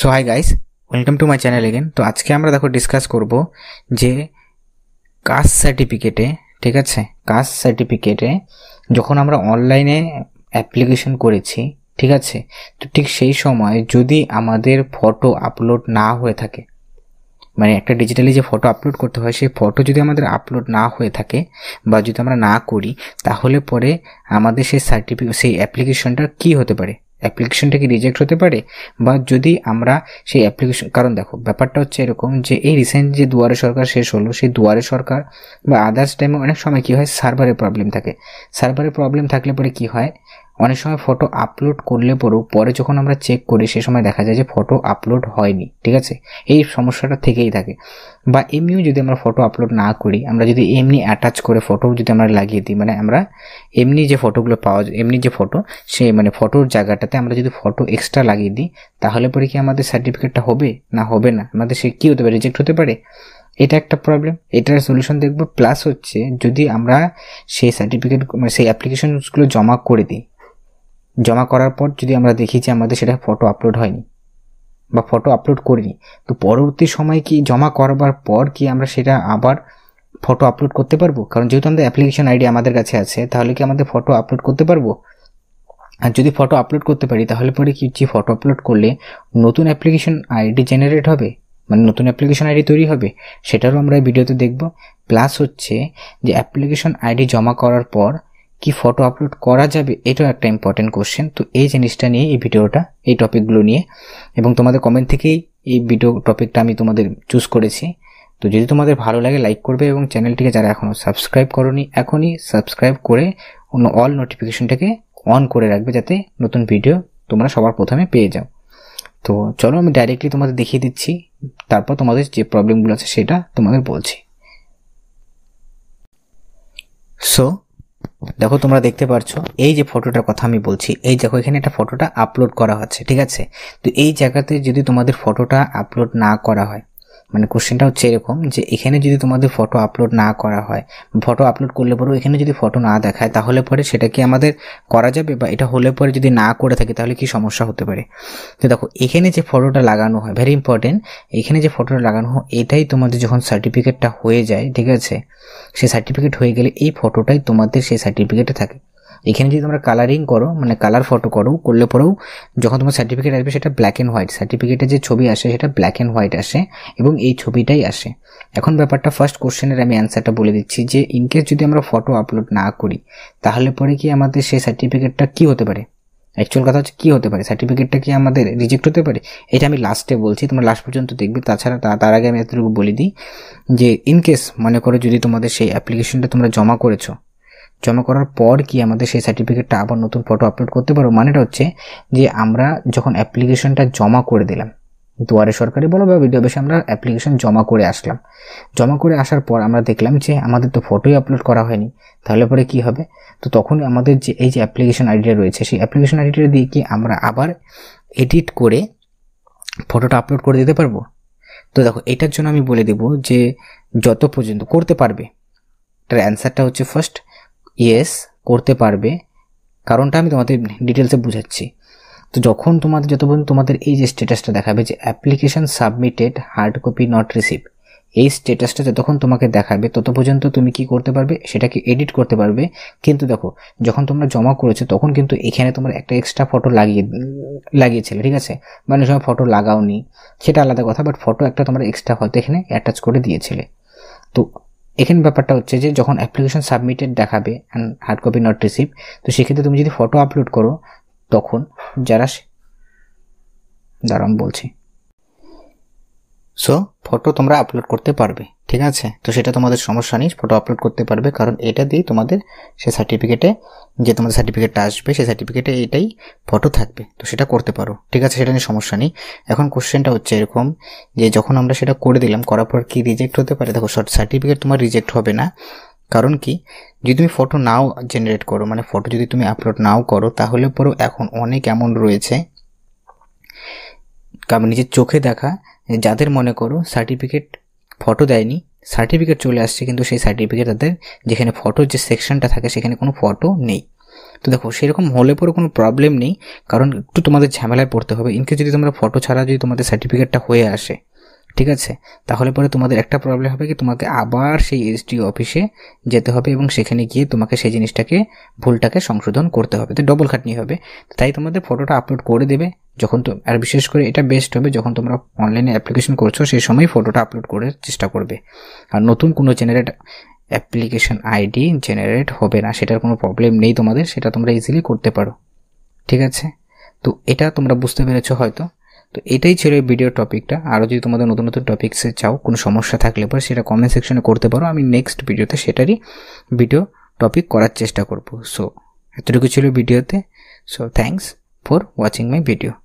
so hi guys welcome to my channel again তো আজকে আমরা দেখো ডিসকাস করব যে কাস্ট সার্টিফিকেটে ঠিক আছে কাস্ট সার্টিফিকেটে যখন আমরা অনলাইনে অ্যাপ্লিকেশন করেছি ঠিক আছে তো ঠিক সেই সময় যদি আমাদের ফটো আপলোড না হয়ে থাকে মানে একটা ডিজিটালি যে ফটো আপলোড করতে হয় সেই ফটো যদি আমাদের আপলোড না হয়ে থাকে বা যদি আমরা না করি তাহলে পরে আমাদের সেই সার্টিফিকেট সেই অ্যাপ্লিকেশনটা কী হতে পারে অ্যাপ্লিকেশনটা কি রিজেক্ট হতে পারে বা যদি আমরা সেই অ্যাপ্লিকেশন কারণ দেখো ব্যাপারটা হচ্ছে এরকম যে এই রিসেন্ট যে দুয়ারে সরকার শেষ হলো সেই দুয়ারে সরকার বা আদার্স টাইমে অনেক সময় কী হয় সার্ভারের প্রবলেম থাকে সার্ভারের প্রবলেম থাকলে পরে কী হয় অনেক সময় ফটো আপলোড করলে পরেও পরে যখন আমরা চেক করি সে সময় দেখা যায় যে ফটো আপলোড হয়নি ঠিক আছে এই সমস্যাটা থেকেই থাকে বা এমনিও যদি আমরা ফটো আপলোড না করি আমরা যদি এমনি অ্যাটাচ করে ফটো যদি আমরা লাগিয়ে দিই মানে আমরা এমনি যে ফটোগুলো পাওয়া যায় এমনি যে ফটো সে মানে ফটোর জায়গাটাতে আমরা যদি ফটো এক্সট্রা লাগিয়ে দিই তাহলে পরে কি আমাদের সার্টিফিকেটটা হবে না হবে না আমাদের সে কী হতে পারে রিজেক্ট হতে পারে এটা একটা প্রবলেম এটার সলিউশন দেখবো প্লাস হচ্ছে যদি আমরা সেই সার্টিফিকেট মানে সেই অ্যাপ্লিকেশনসগুলো জমা করে দিই জমা করার পর যদি আমরা দেখি যে আমাদের সেটা ফটো আপলোড হয়নি বা ফটো আপলোড করিনি তো পরবর্তী সময় কি জমা করবার পর কি আমরা সেটা আবার ফটো আপলোড করতে পারবো কারণ যেহেতু আমাদের অ্যাপ্লিকেশন আইডি আমাদের কাছে আছে তাহলে কি আমাদের ফটো আপলোড করতে পারবো আর যদি ফটো আপলোড করতে পারি তাহলে পরে কি যে ফটো আপলোড করলে নতুন অ্যাপ্লিকেশন আইডি জেনারেট হবে মানে নতুন অ্যাপ্লিকেশন আইডি তৈরি হবে সেটারও আমরা ভিডিওতে দেখব প্লাস হচ্ছে যে অ্যাপ্লিকেশন আইডি জমা করার পর কি ফটো আপলোড করা যাবে এটাও একটা ইম্পর্টেন্ট কোশ্চেন তো এই জিনিসটা নিয়ে এই ভিডিওটা এই টপিকগুলো নিয়ে এবং তোমাদের কমেন্ট থেকেই এই ভিডিও টপিকটা আমি তোমাদের চুজ করেছি তো যদি তোমাদের ভালো লাগে লাইক করবে এবং চ্যানেলটিকে যারা এখনও সাবস্ক্রাইব করনি এখনই সাবস্ক্রাইব করে অন্য অল নোটিফিকেশনটাকে অন করে রাখবে যাতে নতুন ভিডিও তোমরা সবার প্রথমে পেয়ে যাও তো চলো আমি ডাইরেক্টলি তোমাদের দেখিয়ে দিচ্ছি তারপর তোমাদের যে প্রবলেমগুলো আছে সেটা তোমাদের বলছি সো দেখো তোমরা দেখতে পারছো এই যে ফটোটার কথা আমি বলছি এই দেখো এখানে একটা ফটোটা আপলোড করা হচ্ছে ঠিক আছে তো এই জায়গাতে যদি তোমাদের ফটোটা আপলোড না করা হয় মানে কোশ্চেনটা হচ্ছে এরকম যে এখানে যদি তোমাদের ফটো আপলোড না করা হয় ফটো আপলোড করলে পরেও এখানে যদি ফটো না দেখায় তাহলে পরে সেটা কি আমাদের করা যাবে বা এটা হলে পরে যদি না করে থাকি তাহলে কি সমস্যা হতে পারে তো দেখো এখানে যে ফটোটা লাগানো হয় ভেরি ইম্পর্টেন্ট এখানে যে ফটোটা লাগানো হয় এটাই তোমাদের যখন সার্টিফিকেটটা হয়ে যায় ঠিক আছে সেই সার্টিফিকেট হয়ে গেলে এই ফটোটাই তোমাদের সেই সার্টিফিকেটে থাকে এখানে যদি তোমরা কালারিং করো মানে কালার ফটো করো করলে পরেও যখন তোমার সার্টিফিকেট আসবে সেটা ব্ল্যাক অ্যান্ড হোয়াইট সার্টিফিকেটে যে ছবি আসে সেটা ব্ল্যাক অ্যান্ড হোয়াইট আসে এবং এই ছবিটাই আসে এখন ব্যাপারটা ফার্স্ট কোশ্চেনের আমি অ্যান্সারটা বলে দিচ্ছি যে ইনকেস যদি আমরা ফটো আপলোড না করি তাহলে পরে কি আমাদের সেই সার্টিফিকেটটা কি হতে পারে অ্যাকচুয়াল কথা হচ্ছে কী হতে পারে সার্টিফিকেটটা কি আমাদের রিজেক্ট হতে পারে এটা আমি লাস্টে বলছি তোমরা লাস্ট পর্যন্ত দেখবে তাছাড়া তার আগে আমি এতটুকু বলে দিই যে ইনকেস মনে করো যদি তোমাদের সেই অ্যাপ্লিকেশনটা তোমরা জমা করেছো জমা করার পর কি আমাদের সেই সার্টিফিকেটটা আবার নতুন ফটো আপলোড করতে পারবো মানেটা হচ্ছে যে আমরা যখন অ্যাপ্লিকেশনটা জমা করে দিলাম দুয়ারে সরকারি বলো বা ভিডিও বেশি আমরা অ্যাপ্লিকেশন জমা করে আসলাম জমা করে আসার পর আমরা দেখলাম যে আমাদের তো ফটোই আপলোড করা হয়নি তাহলে পরে কি হবে তো তখন আমাদের যে এই যে অ্যাপ্লিকেশন আইডিটা রয়েছে সেই অ্যাপ্লিকেশন আইডিটা দিয়ে কি আমরা আবার এডিট করে ফটোটা আপলোড করে দিতে পারবো তো দেখো এটার জন্য আমি বলে দেব যে যত পর্যন্ত করতে পারবে তার অ্যান্সারটা হচ্ছে ফার্স্ট ইয়েস করতে পারবে কারণটা আমি তোমাদের ডিটেলসে বুঝাচ্ছি তো যখন তোমাদের যত পর্যন্ত তোমাদের এই যে স্ট্যাটাসটা দেখাবে যে application submitted hard copy not receive এই স্ট্যাটাসটা যতক্ষণ তোমাকে দেখাবে তত পর্যন্ত তুমি কি করতে পারবে সেটাকে এডিট করতে পারবে কিন্তু দেখো যখন তোমরা জমা করেছো তখন কিন্তু এখানে তোমার একটা এক্সট্রা ফটো লাগিয়ে লাগিয়েছিলে ঠিক আছে মানে সময় ফটো লাগাওনি সেটা আলাদা কথা বাট ফটো একটা তোমার এক্সট্রা হয়তো এখানে অ্যাটাচ করে দিয়েছিলে তো এখানে ব্যাপারটা হচ্ছে যে যখন অ্যাপ্লিকেশন সাবমিটেড দেখাবে and hard copy not receive তো সেক্ষেত্রে তুমি যদি ফটো আপলোড করো তখন যারা দাঁড়ান বলছি সো ফটো তোমরা আপলোড করতে পারবে ঠিক আছে তো সেটা তোমাদের সমস্যা নেই ফটো আপলোড করতে পারবে কারণ এটা দিয়ে তোমাদের সে সার্টিফিকেটে যে তোমাদের সার্টিফিকেটটা আসবে সেই সার্টিফিকেটে এটাই ফটো থাকবে তো সেটা করতে পারো ঠিক আছে সেটা নিয়ে সমস্যা নেই এখন কোশ্চেনটা হচ্ছে এরকম যে যখন আমরা সেটা করে দিলাম করার পর কি রিজেক্ট হতে পারে দেখো সার্টিফিকেট তোমার রিজেক্ট হবে না কারণ কি যদি তুমি ফটো নাও জেনারেট করো মানে ফটো যদি তুমি আপলোড নাও করো তাহলে পরেও এখন অনেক এমন রয়েছে কারণ নিজের চোখে দেখা যাদের মনে করো সার্টিফিকেট ফটো দেয়নি সার্টিফিকেট চলে আসছে কিন্তু সেই সার্টিফিকেট তাদের যেখানে ফটোর যে সেকশনটা থাকে সেখানে কোনো ফটো নেই তো দেখো সেরকম হলে পরে কোনো প্রবলেম নেই কারণ একটু তোমাদের ঝামেলায় পড়তে হবে ইনকেস যদি তোমরা ফটো ছাড়া যদি তোমাদের সার্টিফিকেটটা হয়ে আসে ঠিক আছে তাহলে পরে তোমাদের একটা প্রবলেম হবে কি তোমাকে আবার সেই এসডি অফিসে যেতে হবে এবং সেখানে গিয়ে তোমাকে সেই জিনিসটাকে ভুলটাকে সংশোধন করতে হবে তো ডবল খাটনি হবে তাই তোমাদের ফটোটা আপলোড করে দেবে যখন তো আর বিশেষ করে এটা বেস্ট হবে যখন তোমরা অনলাইনে অ্যাপ্লিকেশন করছো সেই সময় ফটোটা আপলোড করার চেষ্টা করবে আর নতুন কোনো জেনারেট অ্যাপ্লিকেশন আইডি জেনারেট হবে না সেটার কোনো প্রবলেম নেই তোমাদের সেটা তোমরা ইজিলি করতে পারো ঠিক আছে তো এটা তোমরা বুঝতে পেরেছো হয়তো তো এটাই ছিল এই ভিডিও টপিকটা আরও যদি তোমাদের নতুন নতুন টপিক্সে চাও কোনো সমস্যা থাকলে পর সেটা কমেন্ট সেকশনে করতে পারো আমি নেক্সট ভিডিওতে সেটারই ভিডিও টপিক করার চেষ্টা করব সো এতটুকু ছিল ভিডিওতে so thanks for watching my video